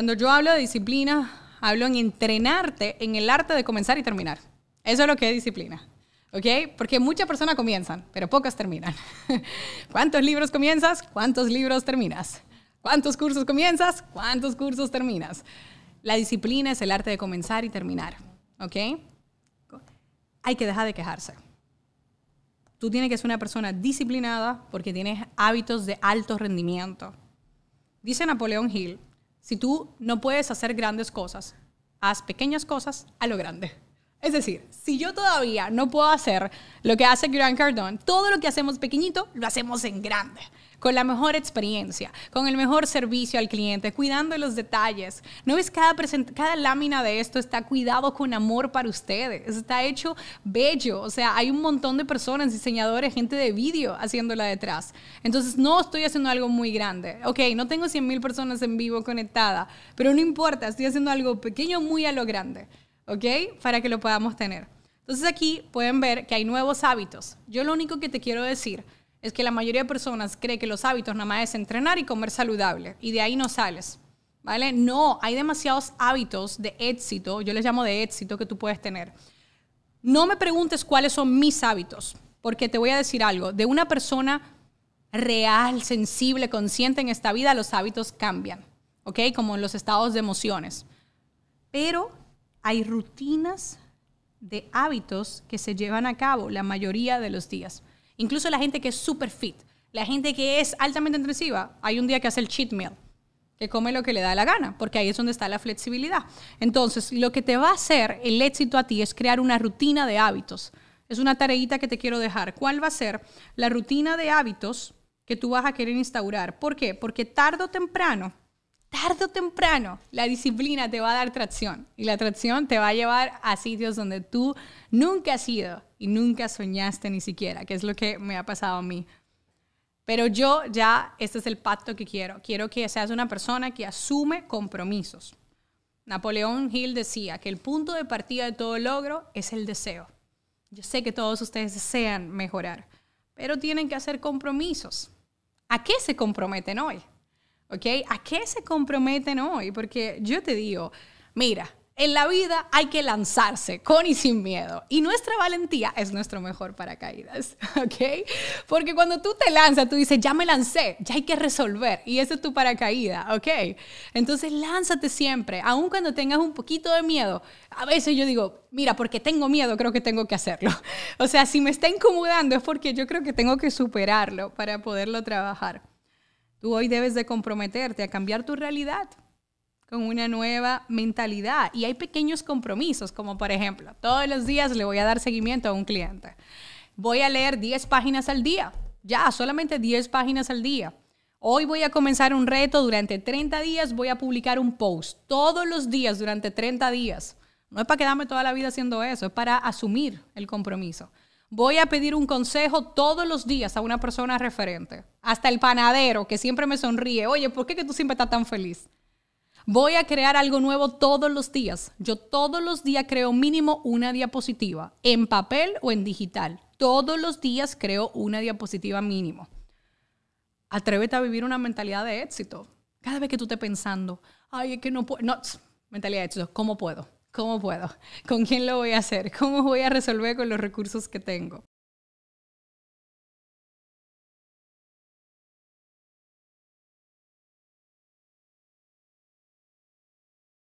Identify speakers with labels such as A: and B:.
A: Cuando yo hablo de disciplina, hablo en entrenarte en el arte de comenzar y terminar. Eso es lo que es disciplina. ¿Ok? Porque muchas personas comienzan, pero pocas terminan. ¿Cuántos libros comienzas? ¿Cuántos libros terminas? ¿Cuántos cursos comienzas? ¿Cuántos cursos terminas? La disciplina es el arte de comenzar y terminar. ¿Ok? Hay que dejar de quejarse. Tú tienes que ser una persona disciplinada porque tienes hábitos de alto rendimiento. Dice Napoleón Hill si tú no puedes hacer grandes cosas, haz pequeñas cosas a lo grande. Es decir, si yo todavía no puedo hacer lo que hace Grant Cardone, todo lo que hacemos pequeñito lo hacemos en grande con la mejor experiencia, con el mejor servicio al cliente, cuidando los detalles. No ves cada, cada lámina de esto está cuidado con amor para ustedes, está hecho bello. O sea, hay un montón de personas, diseñadores, gente de vídeo haciéndola detrás. Entonces, no estoy haciendo algo muy grande. Ok, no tengo 100 mil personas en vivo conectada, pero no importa, estoy haciendo algo pequeño muy a lo grande. ¿ok? Para que lo podamos tener. Entonces aquí pueden ver que hay nuevos hábitos. Yo lo único que te quiero decir es que la mayoría de personas cree que los hábitos nada más es entrenar y comer saludable y de ahí no sales. ¿Vale? No, hay demasiados hábitos de éxito, yo les llamo de éxito que tú puedes tener. No me preguntes cuáles son mis hábitos, porque te voy a decir algo, de una persona real, sensible, consciente en esta vida, los hábitos cambian, ¿ok? Como en los estados de emociones. Pero hay rutinas de hábitos que se llevan a cabo la mayoría de los días. Incluso la gente que es super fit, la gente que es altamente intensiva, hay un día que hace el cheat meal, que come lo que le da la gana, porque ahí es donde está la flexibilidad. Entonces, lo que te va a hacer el éxito a ti es crear una rutina de hábitos. Es una tareita que te quiero dejar. ¿Cuál va a ser la rutina de hábitos que tú vas a querer instaurar? ¿Por qué? Porque tarde o temprano tarde o temprano la disciplina te va a dar tracción y la tracción te va a llevar a sitios donde tú nunca has ido y nunca soñaste ni siquiera, que es lo que me ha pasado a mí. Pero yo ya, este es el pacto que quiero. Quiero que seas una persona que asume compromisos. Napoleón Hill decía que el punto de partida de todo logro es el deseo. Yo sé que todos ustedes desean mejorar, pero tienen que hacer compromisos. ¿A qué se comprometen hoy? ¿ok? ¿A qué se comprometen hoy? Porque yo te digo, mira, en la vida hay que lanzarse con y sin miedo. Y nuestra valentía es nuestro mejor paracaídas, ¿ok? Porque cuando tú te lanzas, tú dices, ya me lancé, ya hay que resolver. Y eso es tu paracaídas, ¿ok? Entonces lánzate siempre, aun cuando tengas un poquito de miedo. A veces yo digo, mira, porque tengo miedo, creo que tengo que hacerlo. O sea, si me está incomodando es porque yo creo que tengo que superarlo para poderlo trabajar. Tú hoy debes de comprometerte a cambiar tu realidad con una nueva mentalidad. Y hay pequeños compromisos, como por ejemplo, todos los días le voy a dar seguimiento a un cliente. Voy a leer 10 páginas al día. Ya, solamente 10 páginas al día. Hoy voy a comenzar un reto. Durante 30 días voy a publicar un post. Todos los días durante 30 días. No es para quedarme toda la vida haciendo eso, es para asumir el compromiso voy a pedir un consejo todos los días a una persona referente. Hasta el panadero que siempre me sonríe, oye, ¿por qué que tú siempre estás tan feliz? Voy a crear algo nuevo todos los días. Yo todos los días creo mínimo una diapositiva, en papel o en digital. Todos los días creo una diapositiva mínimo. Atrévete a vivir una mentalidad de éxito. Cada vez que tú estés pensando, ay, es que no puedo, no, mentalidad de éxito, ¿cómo puedo? ¿Cómo puedo? ¿Con quién lo voy a hacer? ¿Cómo voy a resolver con los recursos que tengo?